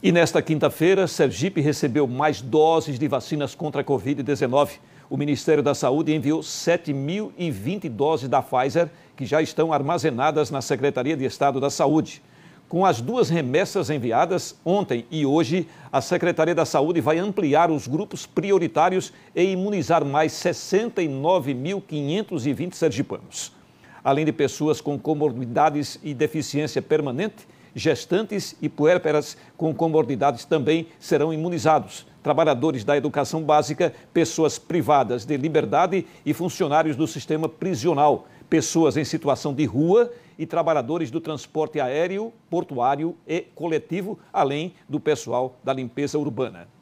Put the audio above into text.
E nesta quinta-feira, Sergipe recebeu mais doses de vacinas contra a Covid-19. O Ministério da Saúde enviou 7.020 doses da Pfizer, que já estão armazenadas na Secretaria de Estado da Saúde. Com as duas remessas enviadas ontem e hoje, a Secretaria da Saúde vai ampliar os grupos prioritários e imunizar mais 69.520 sergipanos. Além de pessoas com comorbidades e deficiência permanente, gestantes e puérperas com comorbidades também serão imunizados. Trabalhadores da educação básica, pessoas privadas de liberdade e funcionários do sistema prisional, pessoas em situação de rua e trabalhadores do transporte aéreo, portuário e coletivo, além do pessoal da limpeza urbana.